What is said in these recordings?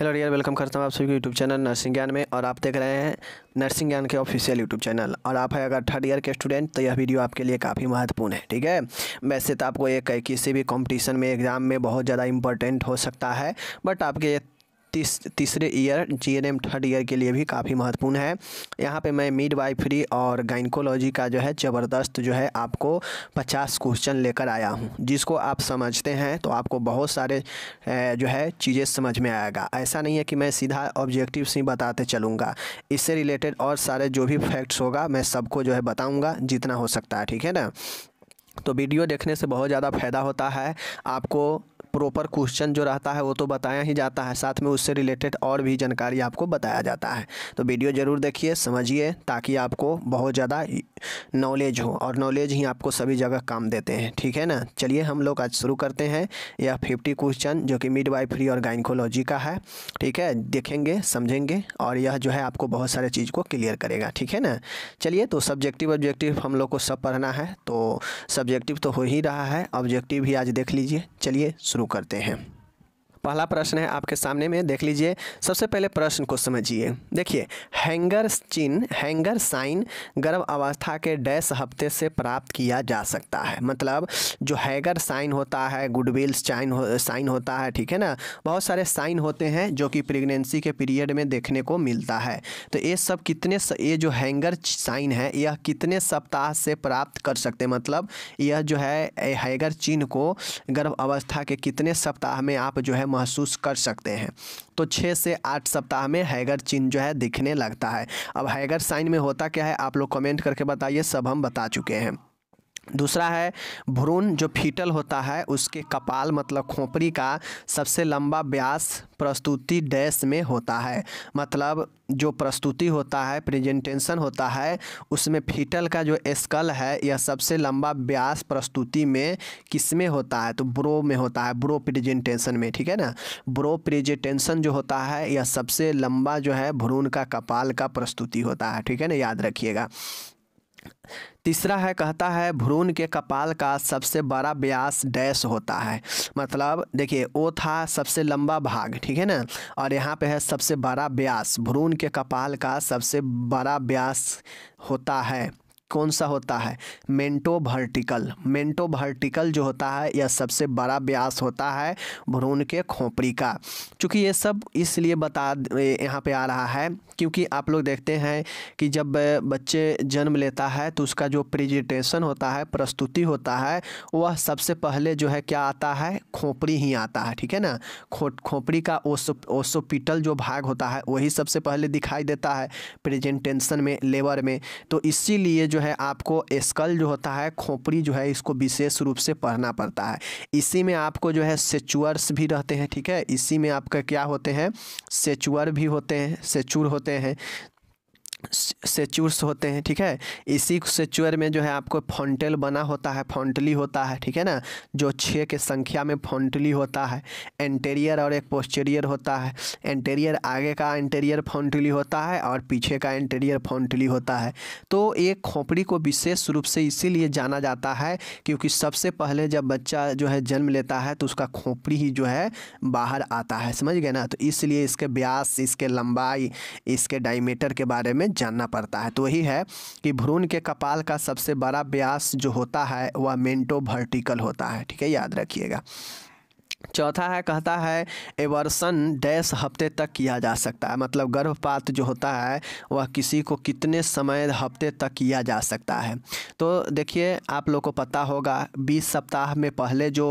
hello dear welcome करता हूँ आप सभी को यूट्यूब चैनल नर्सिंग ज्ञान में और आप देख रहे हैं नर्सिंग ज्ञान के ऑफिशियल यूट्यूब चैनल और आप है अगर थर्ड ईयर के स्टूडेंट तो यह वीडियो आपके लिए काफ़ी महत्वपूर्ण है ठीक है वैसे तो आपको एक किसी भी कंपटीशन में एग्ज़ाम में बहुत ज़्यादा इंपॉर्टेंट हो सकता है बट आपके तीस तीसरे ईयर जीएनएम थर्ड ईयर के लिए भी काफ़ी महत्वपूर्ण है यहाँ पे मैं मिड वाइफरी और गाइनकोलॉजी का जो है ज़बरदस्त जो है आपको पचास क्वेश्चन लेकर आया हूँ जिसको आप समझते हैं तो आपको बहुत सारे जो है चीज़ें समझ में आएगा ऐसा नहीं है कि मैं सीधा ऑब्जेक्टिव ही बताते चलूँगा इससे रिलेटेड और सारे जो भी फैक्ट्स होगा मैं सबको जो है बताऊँगा जितना हो सकता है ठीक है ना तो वीडियो देखने से बहुत ज़्यादा फ़ायदा होता है आपको प्रॉपर क्वेश्चन जो रहता है वो तो बताया ही जाता है साथ में उससे रिलेटेड और भी जानकारी आपको बताया जाता है तो वीडियो ज़रूर देखिए समझिए ताकि आपको बहुत ज़्यादा नॉलेज हो और नॉलेज ही आपको सभी जगह काम देते हैं ठीक है ना चलिए हम लोग आज शुरू करते हैं यह फिफ्टी क्वेश्चन जो कि मिड वाइफरी और गाइनकोलॉजी का है ठीक है देखेंगे समझेंगे और यह जो है आपको बहुत सारे चीज़ को क्लियर करेगा ठीक है ना चलिए तो सब्जेक्टिव ऑब्जेक्टिव हम लोग को सब पढ़ना है तो सब्जेक्टिव तो हो ही रहा है ऑब्जेक्टिव भी आज देख लीजिए चलिए शुरू शुरू करते हैं पहला प्रश्न है आपके सामने में देख लीजिए सबसे पहले प्रश्न को समझिए देखिए हैंगर चिन्ह हैंगर साइन गर्भ अवस्था के डैश हफ्ते से प्राप्त किया जा सकता है मतलब जो हैगर साइन होता है गुडविल साइन हो साइन होता है ठीक है ना बहुत सारे साइन होते हैं जो कि प्रेगनेंसी के पीरियड में देखने को मिलता है तो ये सब कितने स, ये जो हैंगर साइन है यह कितने सप्ताह से प्राप्त कर सकते हैं मतलब यह जो है हैगर चिन्ह को गर्भ अवस्था के कितने सप्ताह में आप जो है महसूस कर सकते हैं तो छः से आठ सप्ताह में हैगर चिन्ह जो है दिखने लगता है अब हैगर साइन में होता क्या है आप लोग कमेंट करके बताइए सब हम बता चुके हैं दूसरा है भ्रूण जो फीटल होता है उसके कपाल मतलब खोपड़ी का सबसे लंबा व्यास प्रस्तुति डैश में होता है मतलब जो प्रस्तुति होता है प्रेजेंटेशन होता है उसमें फीटल का जो स्कल है यह सबसे लंबा व्यास प्रस्तुति में किस में होता है तो ब्रो में होता है ब्रो प्रेजेंटेशन में ठीक है ना ब्रो प्रेजेंटेशन जो होता है यह सबसे लंबा जो है भ्रूण का कपाल का प्रस्तुति होता है ठीक है ना याद रखिएगा तीसरा है कहता है भ्रूण के कपाल का सबसे बड़ा व्यास डैश होता है मतलब देखिए ओ था सबसे लंबा भाग ठीक है ना और यहाँ पे है सबसे बड़ा व्यास भ्रूण के कपाल का सबसे बड़ा व्यास होता है कौन सा होता है मेंटो वर्टिकल मेंटो वर्टिकल जो होता है यह सबसे बड़ा व्यास होता है भ्रूण के खोपड़ी का चूँकि ये सब इसलिए बता यहाँ पे आ रहा है क्योंकि आप लोग देखते हैं कि जब बच्चे जन्म लेता है तो उसका जो प्रेजेंटेशन होता है प्रस्तुति होता है वह सबसे पहले जो है क्या आता है खोपड़ी ही आता है ठीक है ना खो खोपड़ी का ओसो ओसोपिटल जो भाग होता है वही सबसे पहले दिखाई देता है प्रेजेंटेशन में लेबर में तो इसीलिए जो है आपको स्कल जो होता है खोपड़ी जो है इसको विशेष रूप से पढ़ना पड़ता है इसी में आपको जो है सेचुअर्स भी रहते हैं ठीक है इसी में आपका क्या होते हैं सेचुअर भी होते हैं सेचुर होते हैं सेचूर्स होते हैं ठीक है इसी सेचुअर में जो है आपको फॉन्टेल बना होता है फॉन्टली होता है ठीक है ना जो छः के संख्या में फॉन्टली होता है एंटेरियर और एक पोस्टेरियर होता है एंटेरियर आगे का एंटेरियर फॉन्टली होता है और पीछे का एंटेरियर फॉन्टली होता है तो एक खोपड़ी को विशेष रूप से इसीलिए जाना जाता है क्योंकि सबसे पहले जब बच्चा जो है जन्म लेता है तो उसका खोपड़ी ही जो है बाहर आता है समझ गए ना तो इसलिए इसके ब्यास इसके लंबाई इसके डायमीटर के बारे में हमें जानना पड़ता है तो वही है कि भ्रूण के कपाल का सबसे बड़ा व्यास जो होता है वह मेंटो वर्टिकल होता है ठीक है याद रखिएगा चौथा है कहता है एवर्सन डैश हफ्ते तक किया जा सकता है मतलब गर्भपात जो होता है वह किसी को कितने समय हफ्ते तक किया जा सकता है तो देखिए आप लोग को पता होगा 20 सप्ताह में पहले जो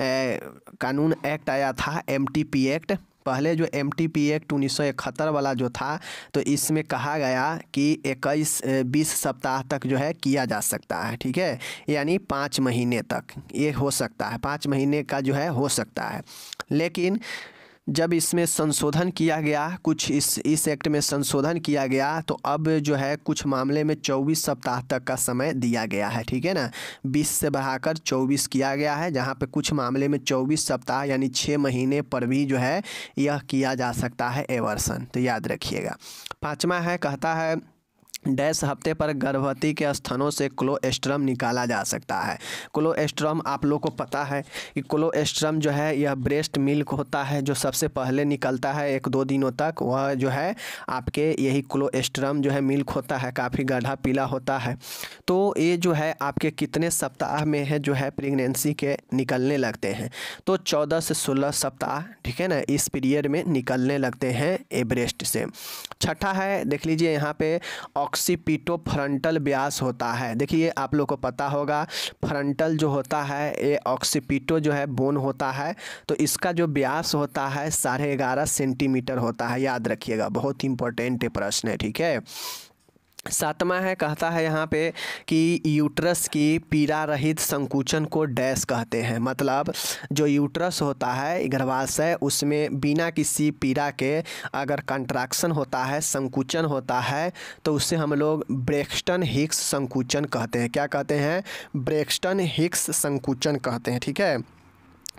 ए, कानून एक्ट आया था एम एक्ट पहले जो एम टी पी एक्ट उन्नीस वाला जो था तो इसमें कहा गया कि इक्कीस बीस सप्ताह तक जो है किया जा सकता है ठीक है यानी पाँच महीने तक ये हो सकता है पाँच महीने का जो है हो सकता है लेकिन जब इसमें संशोधन किया गया कुछ इस इस एक्ट में संशोधन किया गया तो अब जो है कुछ मामले में 24 सप्ताह तक का समय दिया गया है ठीक है ना 20 से बढ़ाकर 24 किया गया है जहाँ पे कुछ मामले में 24 सप्ताह यानी छः महीने पर भी जो है यह किया जा सकता है एवर्सन तो याद रखिएगा पाँचवा है कहता है डैश हफ्ते पर गर्भवती के स्थानों से क्लोएस्ट्रम निकाला जा सकता है क्लोएस्ट्रम आप लोग को पता है कि क्लोएस्ट्रम जो है यह ब्रेस्ट मिल्क होता है जो सबसे पहले निकलता है एक दो दिनों तक वह जो है आपके यही क्लोएस्ट्रम जो है मिल्क होता है काफ़ी गाढ़ा पीला होता है तो ये जो है आपके कितने सप्ताह में है जो है प्रेगनेंसी के निकलने लगते हैं तो चौदह से सोलह सप्ताह ठीक है ना इस पीरियड में निकलने लगते हैं ए ब्रेस्ट से छठा है देख लीजिए यहाँ पे ऑक्सीपिटो फ्रंटल ब्यास होता है देखिए आप लोग को पता होगा फ्रंटल जो होता है ये ऑक्सीपिटो जो है बोन होता है तो इसका जो ब्यास होता है साढ़े ग्यारह सेंटीमीटर होता है याद रखिएगा बहुत इंपॉर्टेंट प्रश्न है ठीक है सातवां है कहता है यहाँ पे कि यूट्रस की पीड़ा रहित संकुचन को डैश कहते हैं मतलब जो यूट्रस होता है गर्भाशय उसमें बिना किसी पीड़ा के अगर कंट्रैक्शन होता है संकुचन होता है तो उससे हम लोग ब्रेक्स्टन हिक्स संकुचन कहते हैं क्या कहते हैं ब्रेक्स्टन हिक्स संकुचन कहते हैं ठीक है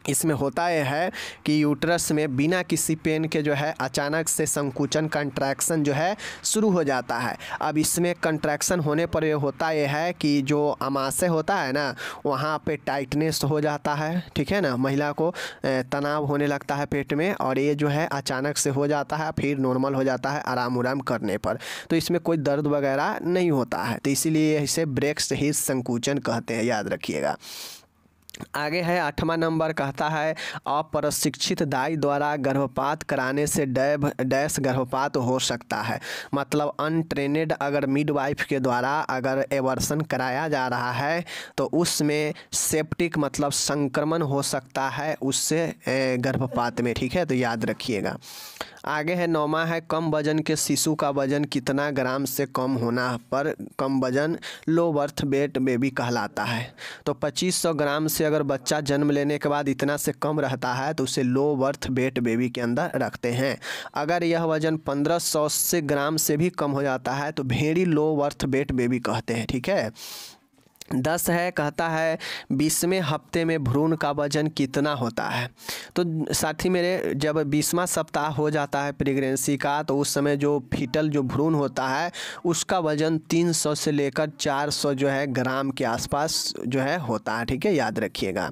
इसमें होता यह है कि यूट्रस में बिना किसी पेन के जो है अचानक से संकुचन कंट्रैक्शन जो है शुरू हो जाता है अब इसमें कंट्रैक्शन होने पर यह होता यह है कि जो अमाशय होता है ना वहाँ पे टाइटनेस हो जाता है ठीक है ना महिला को तनाव होने लगता है पेट में और ये जो है अचानक से हो जाता है फिर नॉर्मल हो जाता है आराम उराम करने पर तो इसमें कोई दर्द वगैरह नहीं होता है तो इसीलिए इसे ब्रेक्स ही संकुचन कहते हैं याद रखिएगा आगे है आठवां नंबर कहता है अप्रशिक्षित दाई द्वारा गर्भपात कराने से डैब डैश गर्भपात हो सकता है मतलब अनट्रेनेड अगर मिडवाइफ के द्वारा अगर एवर्सन कराया जा रहा है तो उसमें सेप्टिक मतलब संक्रमण हो सकता है उससे गर्भपात में ठीक है तो याद रखिएगा आगे है नौमा है कम वजन के शिशु का वजन कितना ग्राम से कम होना पर कम वजन लो बर्थ बेट बेबी कहलाता है तो पच्चीस ग्राम से अगर बच्चा जन्म लेने के बाद इतना से कम रहता है तो उसे लो बर्थ वेट बेबी के अंदर रखते हैं अगर यह वजन 1500 से ग्राम से भी कम हो जाता है तो भेड़ी लो बर्थ वेट बेबी कहते हैं ठीक है दस है कहता है बीसवें हफ्ते में भ्रूण का वजन कितना होता है तो साथी मेरे जब बीसवा सप्ताह हो जाता है प्रेगनेंसी का तो उस समय जो फीटल जो भ्रूण होता है उसका वजन 300 से लेकर 400 जो है ग्राम के आसपास जो है होता है ठीक है याद रखिएगा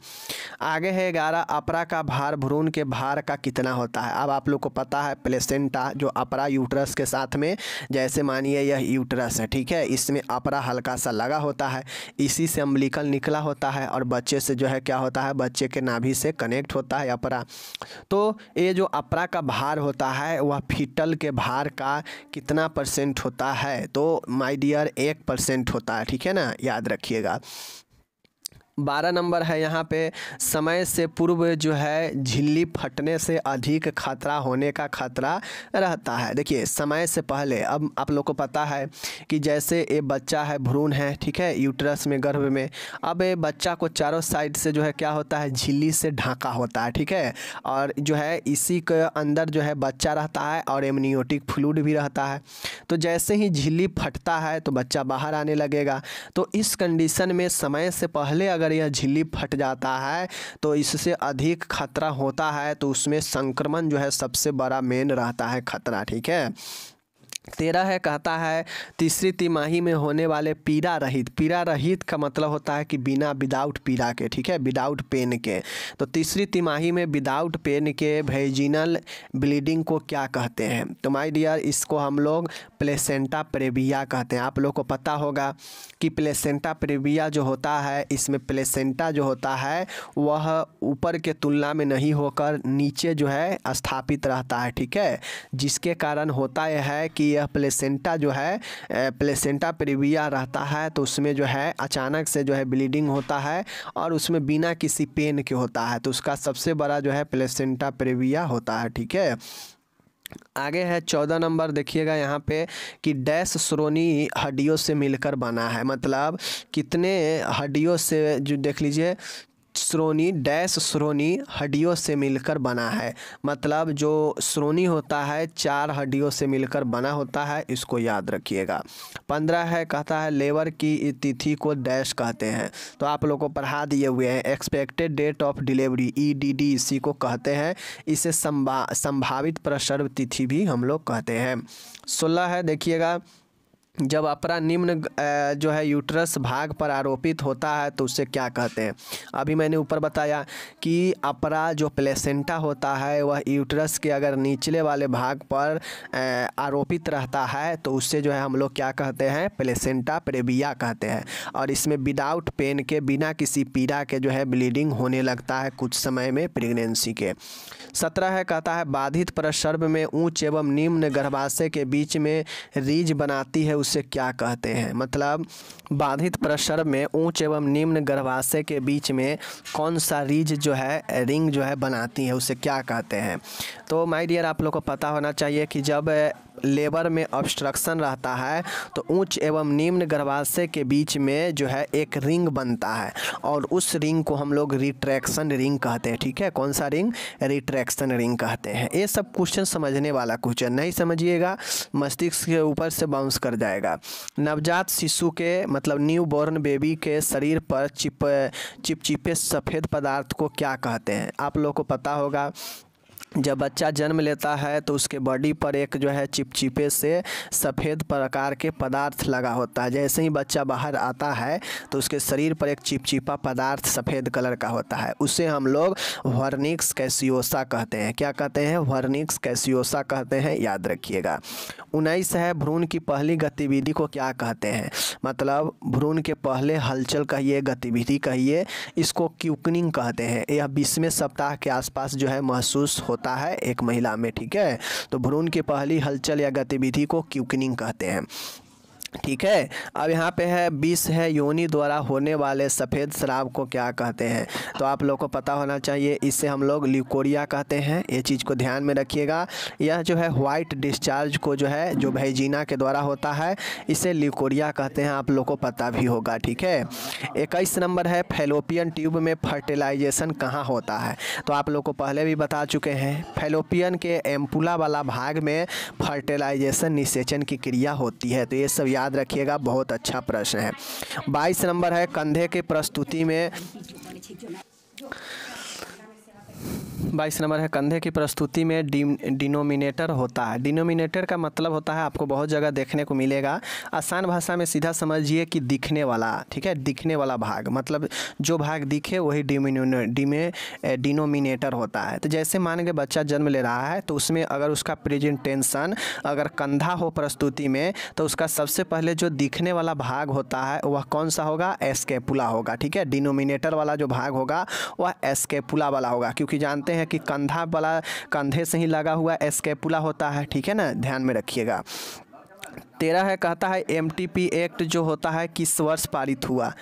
आगे है ग्यारह अपरा का भार भ्रूण के भार का कितना होता है अब आप लोग को पता है प्लेसेंटा जो अपरा यूटरस के साथ में जैसे मानिए यह यूटरस है ठीक है इसमें अपरा हल्का सा लगा होता है इसी से अम्बलिकल निकला होता है और बच्चे से जो है क्या होता है बच्चे के नाभि से कनेक्ट होता है अपरा तो ये जो अपरा का भार होता है वह फीटल के भार का कितना परसेंट होता है तो माय डियर एक परसेंट होता है ठीक है ना याद रखिएगा बारह नंबर है यहाँ पे समय से पूर्व जो है झिल्ली फटने से अधिक खतरा होने का खतरा रहता है देखिए समय से पहले अब आप लोग को पता है कि जैसे ये बच्चा है भ्रूण है ठीक है यूट्रस में गर्भ में अब ये बच्चा को चारों साइड से जो है क्या होता है झिल्ली से ढांका होता है ठीक है और जो है इसी के अंदर जो है बच्चा रहता है और एमनियोटिक फ्लूड भी रहता है तो जैसे ही झिल्ली फटता है तो बच्चा बाहर आने लगेगा तो इस कंडीशन में समय से पहले अगर अगर यह झिल्ली फट जाता है तो इससे अधिक खतरा होता है तो उसमें संक्रमण जो है सबसे बड़ा मेन रहता है खतरा ठीक है तेरह है कहता है तीसरी तिमाही में होने वाले पीड़ा रहित पीड़ा रहित का मतलब होता है कि बिना विदाउट पीड़ा के ठीक है विदाउट पेन के तो तीसरी तिमाही में विदाउट पेन के वेजिनल ब्लीडिंग को क्या कहते हैं तो माय डियर इसको हम लोग प्लेसेंटा प्रेविया कहते हैं आप लोग को पता होगा कि प्लेसेंटा प्रेविया जो होता है इसमें प्लेसेंटा जो होता है वह ऊपर के तुलना में नहीं होकर नीचे जो है स्थापित रहता है ठीक है जिसके कारण होता यह है कि यह प्लेसेंटा जो है प्लेसेंटा प्रिविया रहता है तो उसमें जो है अचानक से जो है ब्लीडिंग होता है और उसमें बिना किसी पेन के होता है तो उसका सबसे बड़ा जो है प्लेसेंटा प्रिविया होता है ठीक है आगे है चौदह नंबर देखिएगा यहाँ पे कि डैश श्रोणी हड्डियों से मिलकर बना है मतलब कितने हड्डियों से जो देख लीजिए श्रोणी डैश श्रोणी हड्डियों से मिलकर बना है मतलब जो श्रोणी होता है चार हड्डियों से मिलकर बना होता है इसको याद रखिएगा पंद्रह है कहता है लेबर की तिथि को डैश कहते हैं तो आप लोग को पढ़ा दिए हुए हैं expected date of delivery E D D इसी को कहते हैं इसे संभा संभावित प्रसर्व तिथि भी हम लोग कहते हैं सोलह है देखिएगा जब अपरा निम्न जो है यूट्रस भाग पर आरोपित होता है तो उसे क्या कहते हैं अभी मैंने ऊपर बताया कि अपरा जो प्लेसेंटा होता है वह यूट्रस के अगर निचले वाले भाग पर आरोपित रहता है तो उससे जो है हम लोग क्या कहते हैं प्लेसेंटा प्रेबिया कहते हैं और इसमें विदाउट पेन के बिना किसी पीड़ा के जो है ब्लीडिंग होने लगता है कुछ समय में प्रेगनेंसी के सत्रह है कहता है बाधित प्रसर्व में ऊंच एवं निम्न गर्भाशय के बीच में रीज बनाती है उसे क्या कहते हैं मतलब बाधित प्रसर में ऊंच एवं निम्न गर्भाशय के बीच में कौन सा रीज जो है रिंग जो है बनाती है उसे क्या कहते हैं तो माय डियर आप लोग को पता होना चाहिए कि जब लेबर में ऑब्स्ट्रक्शन रहता है तो ऊंच एवं निम्न गर्भाशय के बीच में जो है एक रिंग बनता है और उस रिंग को हम लोग रिट्रैक्शन रिंग कहते हैं ठीक है कौन सा रिंग रिट्रैक्शन रिंग कहते हैं ये सब क्वेश्चन समझने वाला क्वेश्चन नहीं समझिएगा मस्तिष्क के ऊपर से बाउंस कर जाएगा नवजात शिशु के मतलब न्यू बॉर्न बेबी के शरीर पर चिप चिपचिपे सफ़ेद पदार्थ को क्या कहते हैं आप लोग को पता होगा जब बच्चा जन्म लेता है तो उसके बॉडी पर एक जो है चिपचिपे से सफ़ेद प्रकार के पदार्थ लगा होता है जैसे ही बच्चा बाहर आता है तो उसके शरीर पर एक चिपचिपा पदार्थ सफ़ेद कलर का होता है उसे हम लोग वर्निक्स कैसियोसा कहते हैं क्या कहते हैं वर्निक्स कैसियोसा कहते हैं याद रखिएगा उन्नीस है भ्रूण की पहली गतिविधि को क्या कहते हैं मतलब भ्रूण के पहले हलचल कहिए गतिविधि कहिए इसको क्यूकनिंग कहते हैं यह बीसवें सप्ताह के आसपास जो है महसूस हो होता है एक महिला में ठीक है तो भ्रूण की पहली हलचल या गतिविधि को क्यूकनिंग कहते हैं ठीक है अब यहाँ पे है बीस है योनि द्वारा होने वाले सफ़ेद शराब को क्या कहते हैं तो आप लोगों को पता होना चाहिए इससे हम लोग ल्यूकोरिया कहते हैं ये चीज़ को ध्यान में रखिएगा यह जो है वाइट डिस्चार्ज को जो है जो भैजीना के द्वारा होता है इसे ल्यूकोरिया कहते हैं आप लोग को पता भी होगा ठीक है इक्कीस नंबर है फेलोपियन ट्यूब में फर्टिलाइजेशन कहाँ होता है तो आप लोग को पहले भी बता चुके हैं फेलोपियन के एम्पुला वाला भाग में फर्टिलाइजेशन निषेचन की क्रिया होती है तो ये सब याद याद रखिएगा बहुत अच्छा प्रश्न है बाईस नंबर है कंधे की प्रस्तुति में बाईस नंबर है कंधे की प्रस्तुति में डिनोमिनेटर होता है डिनोमिनेटर का मतलब होता है आपको बहुत जगह देखने को मिलेगा आसान भाषा में सीधा समझिए कि दिखने वाला ठीक है दिखने वाला भाग मतलब जो भाग दिखे वही डिमे डिनोमिनेटर होता है तो जैसे मान के बच्चा जन्म ले रहा है तो उसमें अगर उसका प्रेजेंटेशन अगर कंधा हो प्रस्तुति में तो उसका सबसे पहले जो दिखने वाला भाग होता है वह कौन सा होगा एस्केपुला होगा ठीक है डिनोमिनेटर वाला जो भाग होगा वह एस्केपुला वाला होगा क्योंकि जानते हैं हैं कि कंधा वाला कंधे से ही लगा हुआ स्केपुला होता है ठीक है ना ध्यान में रखिएगा तेरह है कहता है एम एक्ट जो होता है किस वर्ष पारित हुआ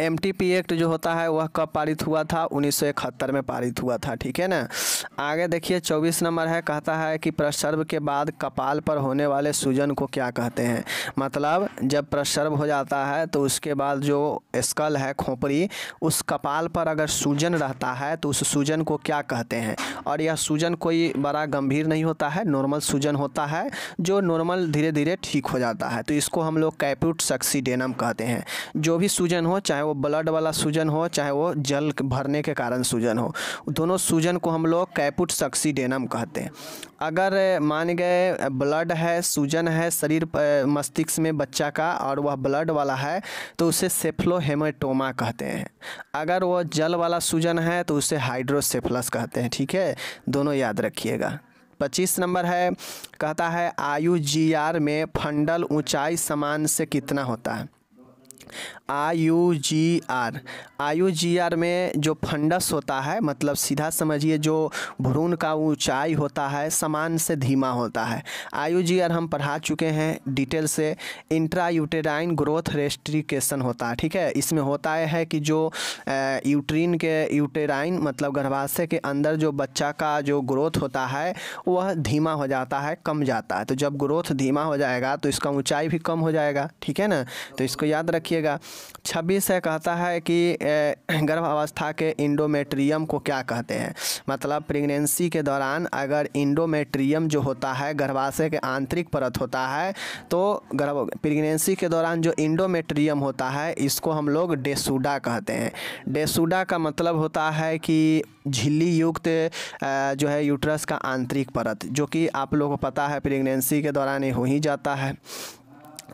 एम एक्ट जो होता है वह कब पारित हुआ था उन्नीस में पारित हुआ था ठीक है ना आगे देखिए चौबीस नंबर है कहता है कि प्रसर्व के बाद कपाल पर होने वाले सूजन को क्या कहते हैं मतलब जब प्रसर्व हो जाता है तो उसके बाद जो स्कल है खोपड़ी उस कपाल पर अगर सूजन रहता है तो उस सूजन को क्या कहते हैं और यह सूजन कोई बड़ा गंभीर नहीं होता है नॉर्मल सूजन होता है जो नॉर्मल धीरे धीरे ठीक हो जाता है तो इसको हम लोग कैप्यूट सक्सीडेनम कहते हैं जो भी सूजन हो चाहे वो ब्लड वाला सूजन हो चाहे वो जल भरने के कारण सूजन हो दोनों सूजन को हम लोग कैपुट सक्सीडेनम कहते हैं अगर मान गए ब्लड है सूजन है शरीर मस्तिष्क में बच्चा का और वह ब्लड वाला है तो उसे सेफ्लोहेमेटोमा कहते हैं अगर वह जल वाला सूजन है तो उसे हाइड्रोसेफलस कहते हैं ठीक है दोनों याद रखिएगा पच्चीस नंबर है कहता है आयु जी आर में फंडल ऊंचाई समान से कितना होता है I U G R I U G R में जो फंडस होता है मतलब सीधा समझिए जो भ्रूण का ऊंचाई होता है समान से धीमा होता है आई यू जी आर हम पढ़ा चुके हैं डिटेल से इंट्रा यूटेराइन ग्रोथ रेस्ट्रिकेशन होता है ठीक है इसमें होता है कि जो यूट्रीन के यूटेराइन मतलब गर्भाशय के अंदर जो बच्चा का जो ग्रोथ होता है वह धीमा हो जाता है कम जाता है तो जब ग्रोथ धीमा हो जाएगा तो इसका ऊँचाई भी कम हो जाएगा ठीक है ना तो इसको याद रखिए देखिएगा छब्बीस है कहता है कि गर्भ अवस्था के इंडोमेट्रियम को क्या कहते हैं मतलब प्रेगनेंसी के दौरान अगर इंडोमेट्रियम जो होता है गर्भाशय के आंतरिक परत होता है तो गर्भ प्रेगनेंसी के दौरान जो इंडोमेट्रियम होता है इसको हम लोग डेसुडा कहते हैं डेसुडा का मतलब होता है कि झिल्ली युक्त जो है यूट्रस का आंतरिक परत जो कि आप लोगों को पता है प्रेगनेंसी के दौरान ये हो ही जाता है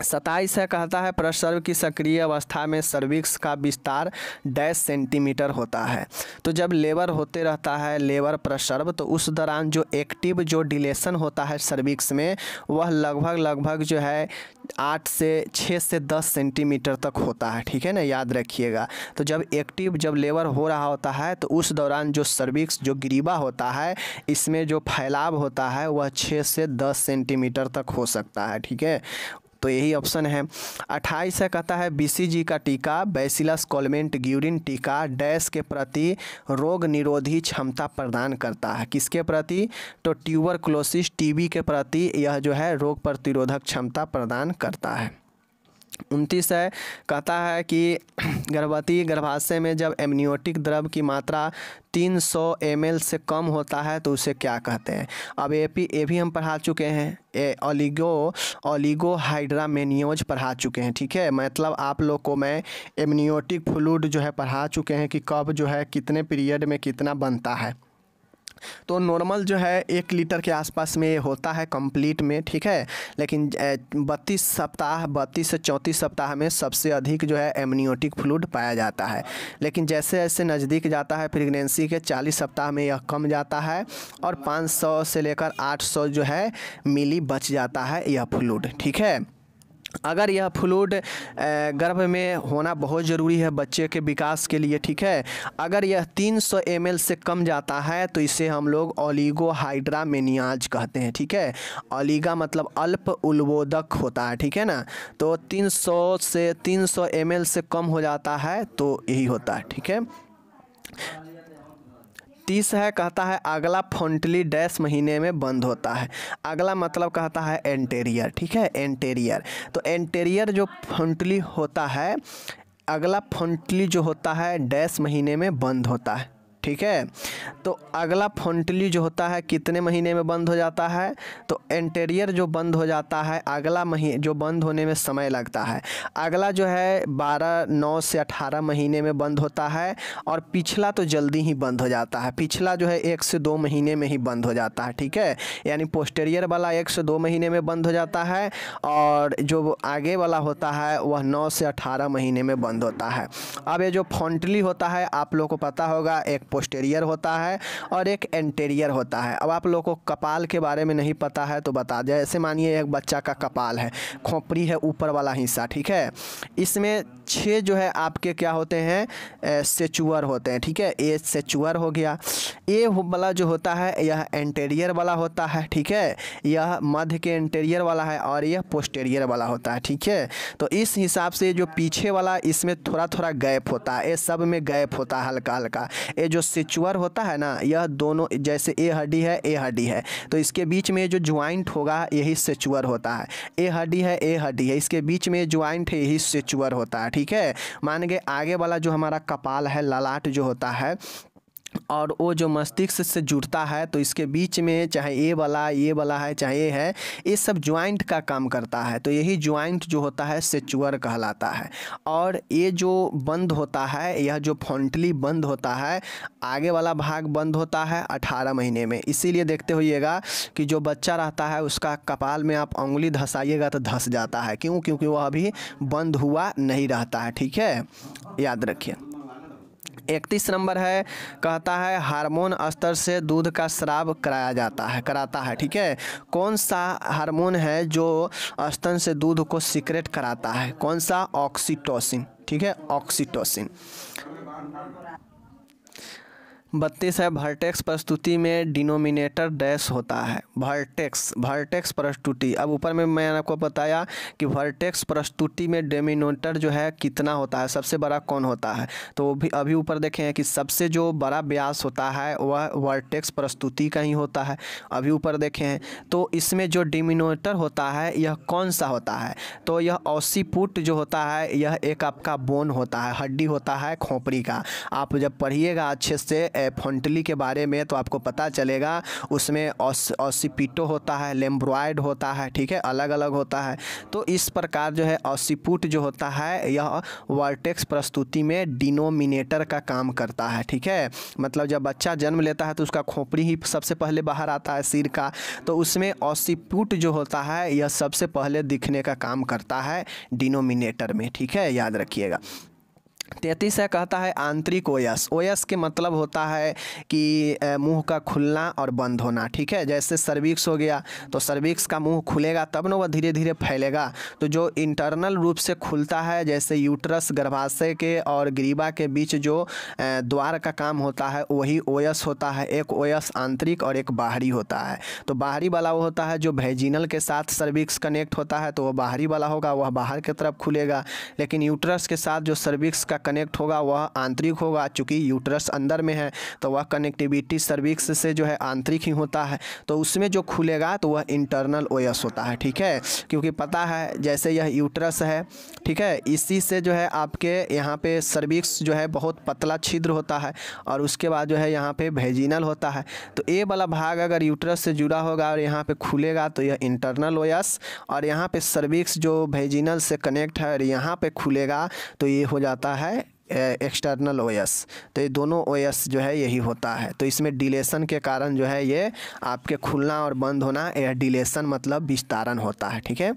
सताइस है कहता है प्रसर्व की सक्रिय अवस्था में सर्विक्स का विस्तार डैश सेंटीमीटर होता है तो जब लेबर होते रहता है लेबर प्रसर्व तो उस दौरान जो एक्टिव जो डिलेशन होता है सर्विक्स में वह लगभग लगभग जो है आठ से छः से दस सेंटीमीटर तक होता है ठीक है ना याद रखिएगा तो जब एक्टिव जब लेबर हो रहा होता है तो उस दौरान जो सर्विक्स जो गरीबा होता है इसमें जो फैलाव होता है वह छः से दस सेंटीमीटर तक हो सकता है ठीक है तो यही ऑप्शन है अट्ठाईस है कहता है बीसीजी का टीका बैसिलस कॉलमेंट ग्यूरिन टीका डैश के प्रति रोग निरोधी क्षमता प्रदान करता है किसके प्रति तो ट्यूबर क्लोसिस टीबी के प्रति यह जो है रोग प्रतिरोधक क्षमता प्रदान करता है उनतीस है कहता है कि गर्भवती गर्भाशय में जब एमनियोटिक द्रव की मात्रा 300 सौ से कम होता है तो उसे क्या कहते हैं अब ए पी ए भी हम पढ़ा चुके हैं ए ओलिगो ओलिगो हाइड्रामेनियोज पढ़ा चुके हैं ठीक है मतलब आप लोग को मैं एमनियोटिक फ्लूड जो है पढ़ा चुके हैं कि कब जो है कितने पीरियड में कितना बनता है तो नॉर्मल जो है एक लीटर के आसपास में ये होता है कंप्लीट में ठीक है लेकिन बत्तीस सप्ताह बत्तीस से चौंतीस सप्ताह में सबसे अधिक जो है एमनियोटिक फ्लूड पाया जाता है लेकिन जैसे जैसे नज़दीक जाता है प्रेगनेंसी के चालीस सप्ताह में यह कम जाता है और पाँच से लेकर आठ जो है मिली बच जाता है यह फ्लूड ठीक है अगर यह फ्लूड गर्भ में होना बहुत ज़रूरी है बच्चे के विकास के लिए ठीक है अगर यह 300 सौ से कम जाता है तो इसे हम लोग ओलिगोहाइड्रामेनियाज कहते हैं ठीक है ओलीगा मतलब अल्प उल्बोधक होता है ठीक है ना तो 300 से 300 सौ से कम हो जाता है तो यही होता है ठीक है तीस है कहता है अगला फोन्टली डैश महीने में बंद होता है अगला मतलब कहता है एंटेरियर ठीक है एंटेरियर तो एंटेरियर जो फोन्टली होता है अगला फोन्टली जो होता है डैश महीने में बंद होता है ठीक है तो अगला फोन्टली जो होता है कितने महीने में बंद हो जाता है तो एंटेरियर जो बंद हो जाता है अगला महीने जो बंद होने में समय लगता है अगला जो है बारह नौ से अठारह महीने में बंद होता है और पिछला तो जल्दी ही बंद हो जाता है पिछला जो है एक से दो महीने में ही बंद हो जाता है ठीक है यानी पोस्टेरियर वाला एक से दो महीने में बंद हो जाता है और जो आगे वाला होता है वह नौ से अठारह महीने में बंद होता है अब ये जो फोन्टली होता है आप लोग को पता होगा एक पोस्टेरियर होता है और एक एंटेरियर होता है अब आप लोग को कपाल के बारे में नहीं पता है तो बता दें ऐसे मानिए एक बच्चा का कपाल है खोपड़ी है ऊपर वाला हिस्सा ठीक है इसमें छः जो है आपके क्या होते हैं सेचुअर होते हैं ठीक है ए सेचुअर हो गया ए वाला जो होता है यह एंटेरियर वाला होता है ठीक है यह मध्य के एंटेरियर वाला है और यह पोस्टेरियर वाला होता है ठीक है तो इस हिसाब से जो पीछे वाला इसमें थोड़ा थोड़ा गैप होता है ये सब में गैप होता है हल्का हल्का ये जो जो सिचुअर होता है ना यह दोनों जैसे ए हड्डी है ए हड्डी है तो इसके बीच में जो ज्वाइंट होगा यही सिचुअर होता है ए हड्डी है ए हड्डी है इसके बीच में ज्वाइंट है यही सिचुअर होता है ठीक है मान गए आगे वाला जो हमारा कपाल है ललाट जो होता है और वो जो मस्तिष्क से जुड़ता है तो इसके बीच में चाहे ए वाला ये वाला है चाहे ये है ये सब ज्वाइंट का काम करता है तो यही ज्वाइंट जो होता है सेचुअर कहलाता है और ये जो बंद होता है यह जो फॉन्टली बंद होता है आगे वाला भाग बंद होता है अठारह महीने में इसीलिए देखते होइएगा कि जो बच्चा रहता है उसका कपाल में आप उंगली धसाइएगा तो धस जाता है क्यों क्योंकि वह अभी बंद हुआ नहीं रहता है ठीक है याद रखिए इकतीस नंबर है कहता है हार्मोन स्तर से दूध का श्राव कराया जाता है कराता है ठीक है कौन सा हार्मोन है जो स्तन से दूध को सीक्रेट कराता है कौन सा ऑक्सीटोसिन ठीक है ऑक्सीटोसिन बत्तीस है भर्टेक्स प्रस्तुति में डिनोमिनेटर डैश होता है भर्टेक्स भर्टेक्स प्रस्तुति अब ऊपर में मैंने आपको बताया कि वर्टेक्स प्रस्तुति में डिनोमिनेटर जो है कितना होता है सबसे बड़ा कौन होता है तो भी अभी ऊपर देखे हैं कि सबसे जो बड़ा ब्यास होता है वह वर्टेक्स प्रस्तुति का ही होता है अभी ऊपर देखे हैं तो इसमें जो डिमिनोटर होता है यह कौन सा होता है तो यह औसीपुट जो होता है यह एक आपका बोन होता है हड्डी होता है खोपड़ी का आप जब पढ़िएगा अच्छे से है फोन्टली के बारे में तो आपको पता चलेगा उसमें ऑसिपिटो उस, होता है लेम्ब्रॉयड होता है ठीक है अलग अलग होता है तो इस प्रकार जो है ऑसिपुट जो होता है यह वर्टेक्स प्रस्तुति में डिनोमिनेटर का काम करता है ठीक है मतलब जब बच्चा जन्म लेता है तो उसका खोपड़ी ही सबसे पहले बाहर आता है सिर का तो उसमें ऑसिपुट जो होता है यह सबसे पहले दिखने का काम करता है डिनोमिनेटर में ठीक है याद रखिएगा तैतीस है कहता है आंतरिक ओयस ओयस के मतलब होता है कि मुंह का खुलना और बंद होना ठीक है जैसे सर्विक्स हो गया तो सर्विक्स का मुंह खुलेगा तब ना वह धीरे धीरे फैलेगा तो जो इंटरनल रूप से खुलता है जैसे यूट्रस गर्भाशय के और ग्रीवा के बीच जो द्वार का काम होता है वही ओयस होता है एक ओयस आंतरिक और एक बाहरी होता है तो बाहरी वाला वो होता है जो भेजिनल के साथ सर्विक्स कनेक्ट होता है तो वह बाहरी वाला होगा वह बाहर की तरफ खुलेगा लेकिन यूट्रस के साथ जो सर्विक्स का जिसका कनेक्ट होगा वह आंतरिक होगा चूँकि यूट्रस अंदर में है तो वह कनेक्टिविटी सर्विक्स से जो है आंतरिक ही होता है तो उसमें जो खुलेगा तो वह इंटरनल ओएस होता है ठीक है क्योंकि पता है जैसे यह यूट्रस है ठीक है इसी से जो है आपके यहाँ पे सर्विक्स जो है बहुत पतला छिद्र होता है और उसके बाद जो है यहाँ पे भेजिनल होता है तो ए वाला भाग अगर यूट्रस से जुड़ा होगा और यहाँ पे खुलेगा तो यह इंटरनल ओयस और यहाँ पे सर्विक्स जो भेजिनल से कनेक्ट है और यहाँ पे खुलेगा तो ये हो जाता है एक्सटर्नल ओएस तो ये दोनों ओएस जो है यही होता है तो इसमें डिलेशन के कारण जो है ये आपके खुलना और बंद होना यह डिलेशन मतलब विस्तारण होता है ठीक है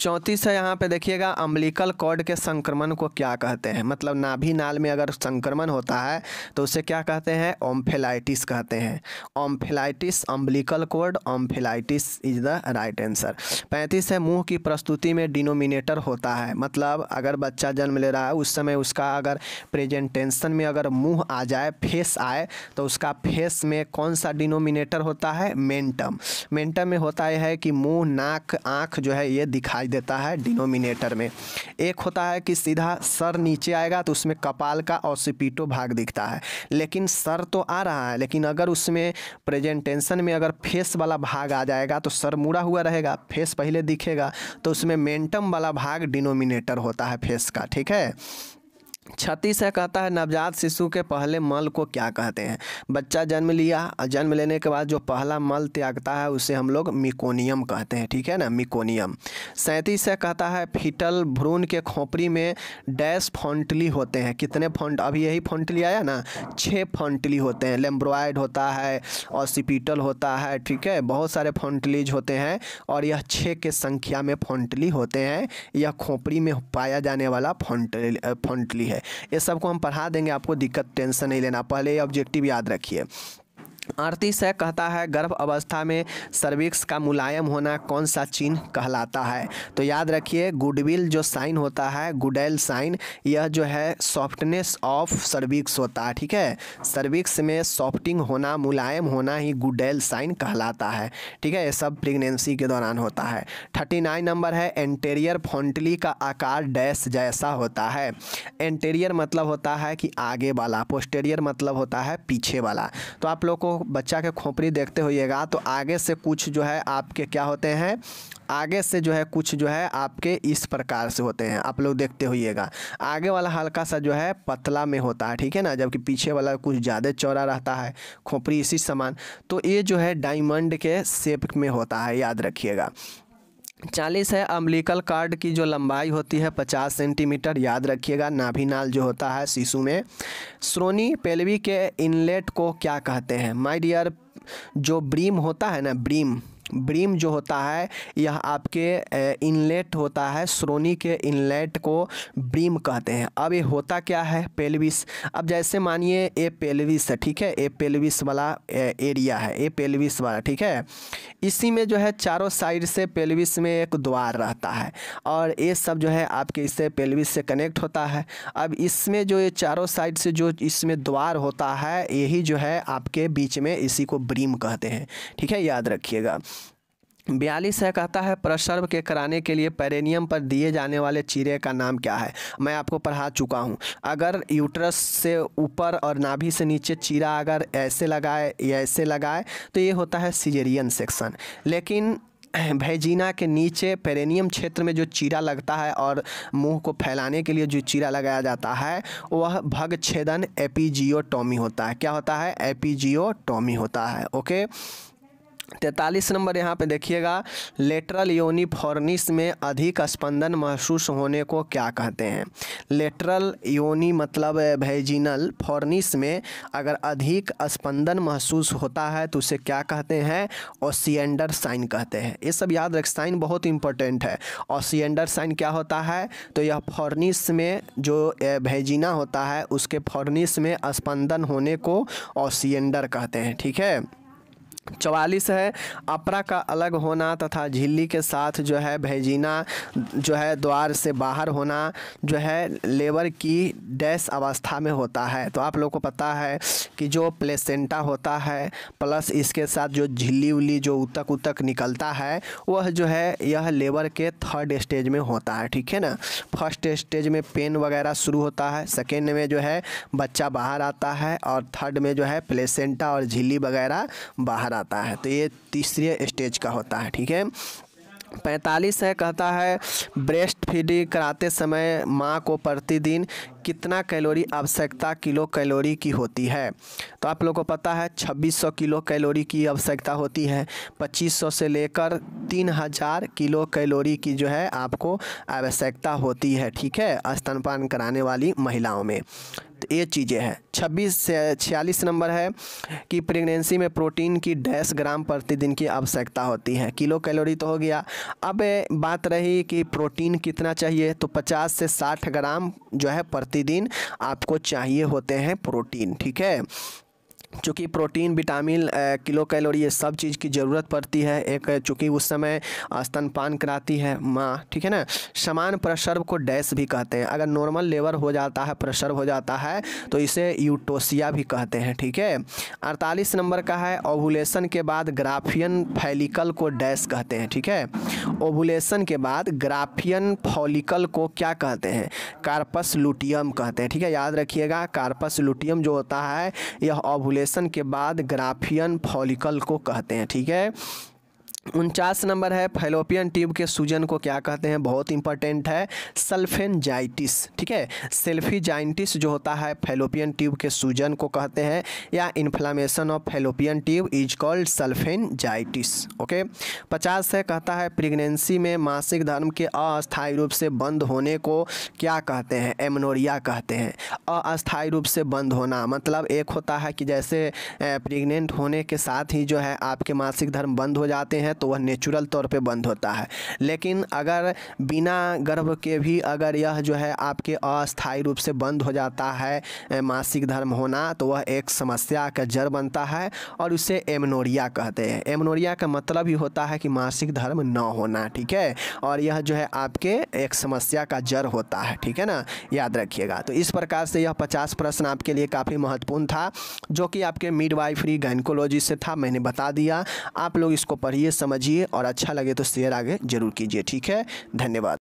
चौंतीस है यहाँ पे देखिएगा अम्बिलिकल कॉर्ड के संक्रमण को क्या कहते हैं मतलब नाभि नाल में अगर संक्रमण होता है तो उसे क्या कहते हैं ओम्फेलाइटिस कहते हैं omphalitis umbilical cord omphalitis is the right answer पैंतीस है मुंह की प्रस्तुति में डिनोमिनेटर होता है मतलब अगर बच्चा जन्म ले रहा है उस समय उसका अगर प्रेजेंटेशन में अगर मुँह आ जाए फेस आए तो उसका फेस में कौन सा डिनोमिनेटर होता है मेंटम मेंटम में होता यह है कि मुँह नाक आँख जो है ये दिखाई दिखाई देता है डिनोमिनेटर में एक होता है कि सीधा सर नीचे आएगा तो उसमें कपाल का ऑसिपिटो भाग दिखता है लेकिन सर तो आ रहा है लेकिन अगर उसमें प्रेजेंटेशन में अगर फेस वाला भाग आ जाएगा तो सर मुड़ा हुआ रहेगा फेस पहले दिखेगा तो उसमें मेंटम वाला भाग डिनोमिनेटर होता है फेस का ठीक है छत्तीस है कहता है नवजात शिशु के पहले मल को क्या कहते हैं बच्चा जन्म लिया और जन्म लेने के बाद जो पहला मल त्यागता है उसे हम लोग मिकोनियम कहते हैं ठीक है ना मिकोनियम सैंतीस से कहता है फिटल भ्रूण के खोपड़ी में डैश फॉन्टली होते हैं कितने फॉन्ट अभी यही फॉन्टली आया ना छः फॉन्टली होते हैं लेम्ब्रॉयड होता है ऑसिपिटल होता है ठीक है बहुत सारे फॉन्टलीज होते हैं और यह छः के संख्या में फॉन्टली होते हैं यह खोपड़ी में पाया जाने वाला फॉन्टली फॉन्टली है है ये सबको हम पढ़ा देंगे आपको दिक्कत टेंशन नहीं लेना पहले ये ऑब्जेक्टिव याद रखिए अड़तीस है कहता है गर्भ अवस्था में सर्विक्स का मुलायम होना कौन सा चिन्ह कहलाता है तो याद रखिए गुडविल जो साइन होता है गुडेल साइन यह जो है सॉफ्टनेस ऑफ सर्विक्स होता है ठीक है सर्विक्स में सॉफ्टिंग होना मुलायम होना ही गुडेल साइन कहलाता है ठीक है ये सब प्रेगनेंसी के दौरान होता है थर्टी नाइन नंबर है एंटेरियर फॉन्टली का आकार डैश जैसा होता है एंटेरियर मतलब होता है कि आगे वाला पोस्टेरियर मतलब होता है पीछे वाला तो आप लोग को बच्चा के खोपड़ी देखते होइएगा तो आगे से कुछ जो है आपके क्या होते हैं आगे से जो है कुछ जो है आपके इस प्रकार से होते हैं आप लोग देखते होइएगा आगे वाला हल्का सा जो है पतला में होता है ठीक है ना जबकि पीछे वाला कुछ ज़्यादा चौड़ा रहता है खोपड़ी इसी समान तो ये जो है डायमंड के शेप में होता है याद रखिएगा चालीस है अम्बिलिकल कार्ड की जो लंबाई होती है पचास सेंटीमीटर याद रखिएगा नाभिनाल जो होता है शिशु में श्रोणी पेलवी के इनलेट को क्या कहते हैं माय डियर जो ब्रीम होता है ना ब्रीम ब्रीम जो होता है यह आपके इनलेट होता है श्रोणी के इनलेट को ब्रीम कहते हैं अब ये होता क्या है पेल्विस अब जैसे मानिए ए पेल्विस है ठीक है ए पेल्विस वाला एरिया है ए पेल्विस वाला ठीक है इसी में जो है चारों साइड से पेल्विस में एक द्वार रहता है और ये सब जो है आपके इससे पेल्विस से कनेक्ट होता है अब इसमें जो ये चारों साइड से जो इसमें द्वार होता है यही जो है आपके बीच में इसी को ब्रीम कहते हैं ठीक है याद रखिएगा बयालीस है कहता है प्रसर्व के कराने के लिए पेरेनियम पर दिए जाने वाले चीरे का नाम क्या है मैं आपको पढ़ा चुका हूँ अगर यूट्रस से ऊपर और नाभि से नीचे चीरा अगर ऐसे लगाए या ऐसे लगाए तो ये होता है सीजेरियन सेक्शन लेकिन भेजीना के नीचे पेरेनियम क्षेत्र में जो चीरा लगता है और मुंह को फैलाने के लिए जो चीरा लगाया जाता है वह भग छेदन एपीजियोटोमी होता है क्या होता है एपीजियोटोमी होता है ओके तैतालीस नंबर यहाँ पे देखिएगा लेटरल योनिफॉर्निस में अधिक स्पंदन महसूस होने को क्या कहते हैं लेटरल योनि मतलब भेजिनल फॉर्निस में अगर अधिक स्पंदन महसूस होता है तो उसे क्या कहते हैं ओसियंडर साइन कहते हैं ये सब याद रख साइन बहुत इंपॉर्टेंट है ओसियंडर साइन क्या होता है तो यह फॉर्निस में जो भेजिना होता है उसके फॉर्निस में स्पंदन होने को ओसियंडर कहते हैं ठीक है चवालीस है अपरा का अलग होना तथा झिल्ली के साथ जो है भेजीना जो है द्वार से बाहर होना जो है लेबर की डैश अवस्था में होता है तो आप लोग को पता है कि जो प्लेसेंटा होता है प्लस इसके साथ जो झिल्ली उल्ली जो उतक उतक निकलता है वह जो है यह लेबर के थर्ड स्टेज में होता है ठीक है ना फर्स्ट स्टेज में पेन वगैरह शुरू होता है सेकेंड में जो है बच्चा बाहर आता है और थर्ड में जो है प्लेसेंटा और झिल्ली वगैरह बाहर आता है तो ये तीसरे स्टेज का होता है ठीक है पैंतालीस है कहता है ब्रेस्ट फीडिंग कराते समय माँ को प्रतिदिन कितना कैलोरी आवश्यकता किलो कैलोरी की होती है तो आप लोगों को पता है 2600 किलो कैलोरी की आवश्यकता होती है 2500 से लेकर 3000 किलो कैलोरी की जो है आपको आवश्यकता होती है ठीक है स्तनपान कराने वाली महिलाओं में ये चीज़ें हैं छब्बीस से छियालीस नंबर है कि प्रेगनेंसी में प्रोटीन की डैश ग्राम प्रतिदिन की आवश्यकता होती है किलो कैलोरी तो हो गया अब बात रही कि प्रोटीन कितना चाहिए तो पचास से साठ ग्राम जो है प्रतिदिन आपको चाहिए होते हैं प्रोटीन ठीक है चूँकि प्रोटीन विटामिन किलो कैलोरी ये सब चीज़ की ज़रूरत पड़ती है एक चूँकि उस समय स्तनपान कराती है माँ ठीक है ना समान प्रसर्व को डैश भी कहते हैं अगर नॉर्मल लेवर हो जाता है प्रसर्व हो जाता है तो इसे यूटोसिया भी कहते हैं ठीक है अड़तालीस नंबर का है ओवुलेशन के बाद ग्राफियन फैलिकल को डैश कहते हैं ठीक है ओवुलेशन के बाद ग्राफियन फॉलिकल को क्या कहते हैं कार्पस लुटियम कहते हैं ठीक है याद रखिएगा कार्पस लुटियम जो होता है यह ओवुलेशन ऑपरेशन के बाद ग्राफियन फॉलिकल को कहते हैं ठीक है उनचास नंबर है फैलोपियन ट्यूब के सूजन को क्या कहते हैं बहुत इंपॉर्टेंट है सल्फेनजाइटिस ठीक है सेल्फीजाइटिस जो होता है फैलोपियन ट्यूब के सूजन को कहते हैं या inflammation of fallopian tube is called salpingitis okay पचास है कहता है प्रेगनेंसी में मासिक धर्म के अस्थायी रूप से बंद होने को क्या कहते हैं एमनोरिया कहते हैं अस्थायी रूप से बंद होना मतलब एक होता है कि जैसे प्रेगनेंट होने के साथ ही जो है आपके मासिक धर्म बंद हो जाते हैं तो वह नेचुरल तौर पे बंद होता है लेकिन अगर बिना गर्भ के भी अगर यह जो है आपके अस्थायी रूप से बंद हो जाता है मासिक धर्म होना तो वह एक समस्या का जड़ बनता है और उसे एमनोरिया कहते हैं एमनोरिया का मतलब ही होता है कि मासिक धर्म न होना ठीक है और यह जो है आपके एक समस्या का जड़ होता है ठीक है ना याद रखिएगा तो इस प्रकार से यह पचास प्रश्न आपके लिए काफ़ी महत्वपूर्ण था जो कि आपके मिड वाइफरी से था मैंने बता दिया आप लोग इसको पढ़िए समझिए और अच्छा लगे तो शेयर आगे जरूर कीजिए ठीक है धन्यवाद